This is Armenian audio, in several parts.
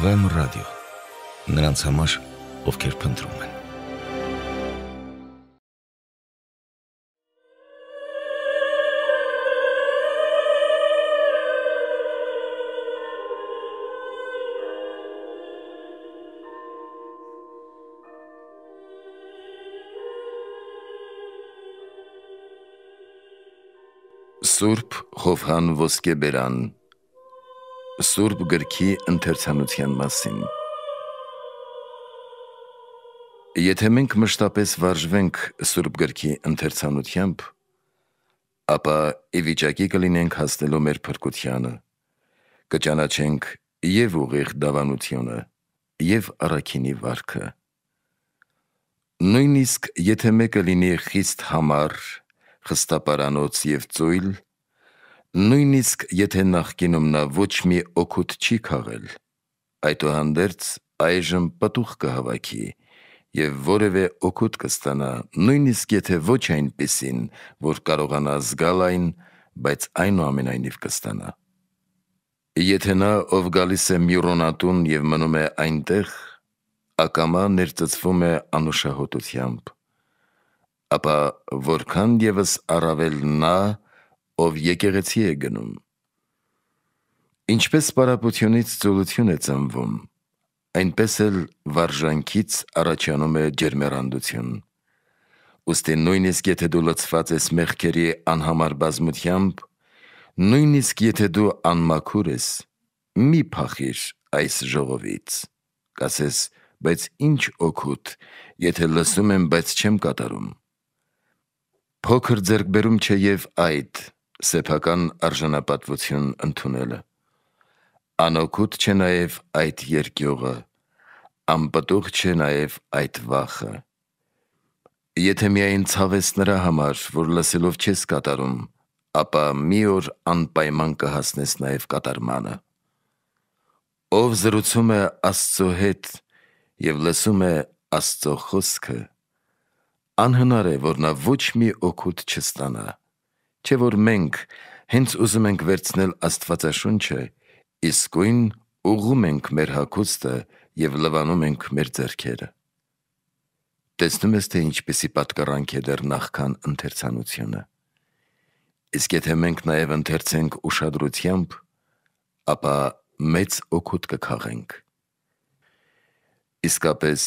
Վեմ ռադիո։ Նրանց համար, ովքեր փնտրում են։ Սուրբ Խովհան Ոսկեբերան Սուրբ գրքի ընթերցանության մասին։ Եթե մենք մշտապես վարժվենք Սուրբ գրքի ընթերցանությամբ, ապա ի վիճակի կլինենք հասնելու մեր փրկությանը, կճանաչենք եւ ուղիղ դավանությունը եւ առաքինի վարքը։ Նույնիսկ եթե մեկը լինի խիստ համար, խստապարանոց եւ ծույլ, Նույնիսկ եթե նախկինում նա ոչ մի օգուտ չի քաղել, այդուհանդերձ այժմ պտուղ կհավաքի եւ որևէ օգուտ կստանա, նույնիսկ եթե ոչ այնպեսին, որ կարողանա զգալ այն, բայց այնուամենայնիվ կստանա։ Եթե նա, ով գալիս է մյուրոնատուն եւ մնում է այնտեղ, ակամա ներծծվում է անուշահոտությամբ, ապա որքան եւս առավել նա, որ ով եկեղեցի է գնում։ Ինչպես պարապությունից ծուլություն է ծնվում, այնպես էլ վարժանքից առաջանում է ջերմերանդություն։ Ոստե նույնիսկ եթե դու լծված ես մեղքերի անհամար բազմությամբ, նույնիսկ եթե դու անմաքուր ես, մի փախիր այս ժողովից։ Կասես, բայց ինչ օգուտ, եթե լսում եմ, բայց չեմ կատարում։ Փոքր ձերկբերում չէ եւ այդ սեփական արժանապատվություն ընդունելը։ Անօգուտ չէ նաև այդ երկյուղը, անպտուղ չէ նաև այդ վախը։ Եթե միայն ցավես նրա համար, որ լսելով չես կատարում, ապա մի օր անպայման կհասնես նաև կատարմանը։ Ով զրուցում է Աստծո հետ եւ լսում է Աստծո խոսքը, անհնար է, որ նա ոչ մի օգուտ չստանա։ Չէ որ մենք հենց ուզում ենք վերցնել Աստվածաշունչը, իսկույն ուղում ենք մեր հագուստը եւ լվանում ենք մեր ձեռքերը։ Տեսնում ես, թե ինչպեսի պատկառանք է դեռ նախքան ընթերցանությունը։ Իսկ եթե մենք նաև ընթերցենք ուշադրությամբ, ապա մեծ օգուտ կքաղենք։ Իսկապես,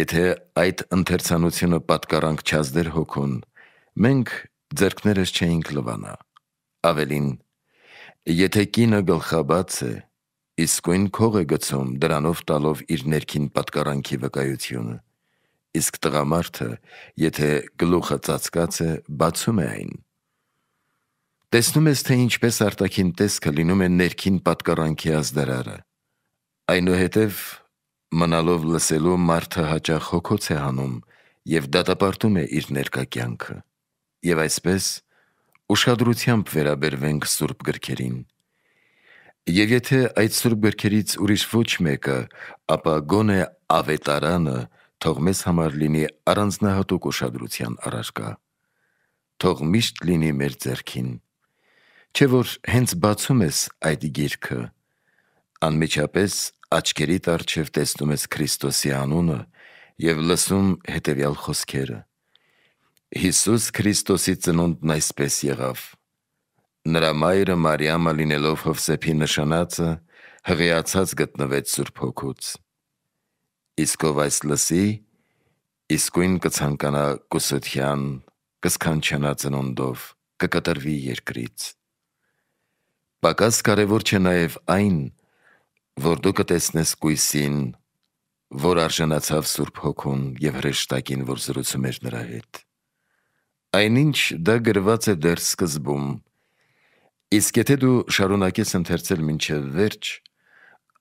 եթե այդ ընթերցանությունը պատկառանք չազդեր հոգուն, մենք Ձերքներս չէինք լվանա։ Ավելին, եթե կինը գլխաբաց է, իսկույն քող է գցում դրանով տալով իր ներքին պատկառանքի վկայությունը։ Իսկ տղամարդը, եթե գլուխը ծածկած է, բացում է այն։ Տեսնում ես, թե ինչպես արտաքին տեսքը լինում է ներքին պատկառանքի ազդարարը։ Այնուհետև մնալով լսելու մարդը հաճախ հոգոց է հանում եւ դատապարտում է իր ներկա կյանքը։ Եվ այսպես ուշադրությամբ վերաբերվենք Սուրբ գրքերին։ Եվ եթե այդ Սուրբ գրքերից ուրիշ ոչ մեկը, ապա գոնե ավետարանը թող մեզ համար լինի առանձնահատուկ ուշադրության առարկա։ Թող միշտ լինի մեր ձեռքին։ Չէ որ հենց բացում ես այդ գիրքը, անմիջապես աչքերիդ արջև տեսնում ես Քրիստոսի անունը եւ լսում հետեւյալ խոսքերը. Հիսուս Քրիստոսի ծնունդն այսպես եղավ։ Նրա մայրը Մարիամը լինելով Հովսեփի նշանածը հղիացած գտնվեց Սուրբ Հոգուց։ Իսկ ով այս լսի, իսկույն կցանկանա կուսության, կսքանչանա ծնունդով, կկտրվի երկրից։ Պակաս կարևոր չէ նաև այն, որ դու կտեսնես կույսին, որ արժանացավ Սուրբ Հոգուն եւ հրեշտակին, որ զրուցում էր նրա հետ։ Այնինչ դա գրված է դեռ սկզբում։ Իսկ եթե դու շարունակես ընթերցել մինչև վերջ,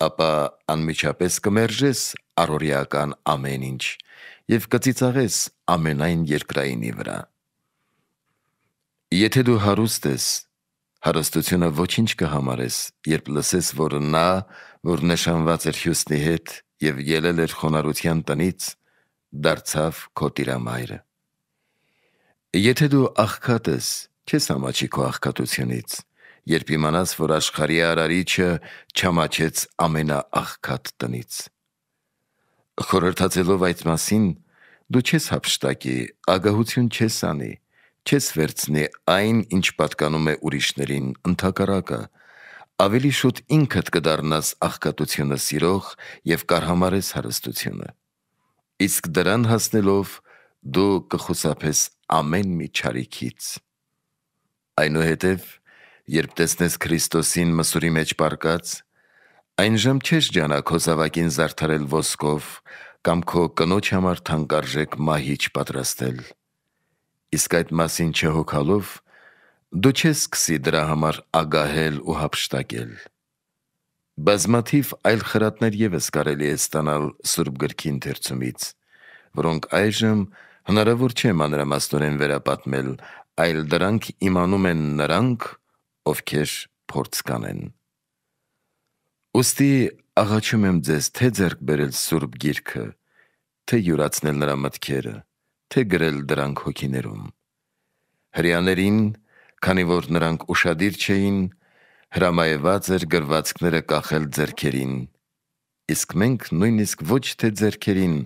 ապա անմիջապես կմերժես առորիական ամեն ինչ եւ կծիծաղես ամենայն երկրայինի վրա։ Եթե դու հարուստ ես, հարստությունը ոչինչ կհամարես, երբ լսես, որ նա, որ նշանված էր Հյուսնի հետ եւ ելել էր խոնարհության տնից, դարձավ քո տիրամայրը։ Եթե դու աղքատ ես, չես համաչի քո աղքատությունից, երբ իմանաս, որ աշխարհի արարիչը չամաչեց ամենաաղքատ տնից։ Խորհրդածելով այդ մասին, դու չես հապշտակի, ագահություն չես անի, չես վերցնի այն, ինչ պատկանում է ուրիշներին, ընդհակառակը, ավելի շուտ ինքդ կդառնաս աղքատությունը սիրող եւ կարհամարես հարստությունը։ Իսկ դրան հասնելով դու կխուսափես ամեն մի ճարիքից։ Այնուհետև, երբ տեսնես Քրիստոսին մսուրի մեջ պարկած, այն ժամ չես ջանա քո զավակին զարդարել ոսկով կամ քո կնոջ համար թանկարժեք մահիչ պատրաստել։ Իսկ այդ մասին չհոգալով, դու չես սկսի դրա համար ագահել ու հապշտակել։ Բազմաթիվ այլ խրատներ եւս կարելի է ստանալ Սուրբ գրքի ընթերցումից, որոնք այժմ Հնարավոր չէ մանրամասնորեն վերապատմել, այլ դրանք իմանում են նրանք, ովքեր փորձ կանեն։ Ոստի աղաչում եմ ձեզ թե ձեռք բերել Սուրբ Գիրքը, թե յուրացնել նրա մտքերը, թե գրել դրանք հոգիներում։ Հрьяաներին, քանի որ նրանք ուրشادիր չէին, հրամայեված էր գրվածքները կախել ձերքերին։ Իսկ մենք նույնիսկ ոչ թե ձերքերին,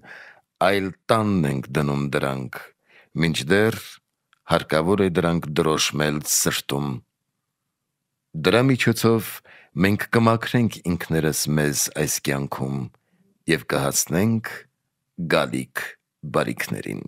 այլ տանն ենք դնում դրանք, մինչդեռ հարկավոր է դրանք դրոշմել սրտում։ Դրա միջոցով մենք կմաքրենք ինքներս մեզ այս կյանքում եւ կհասնենք գալիք բարիքներին։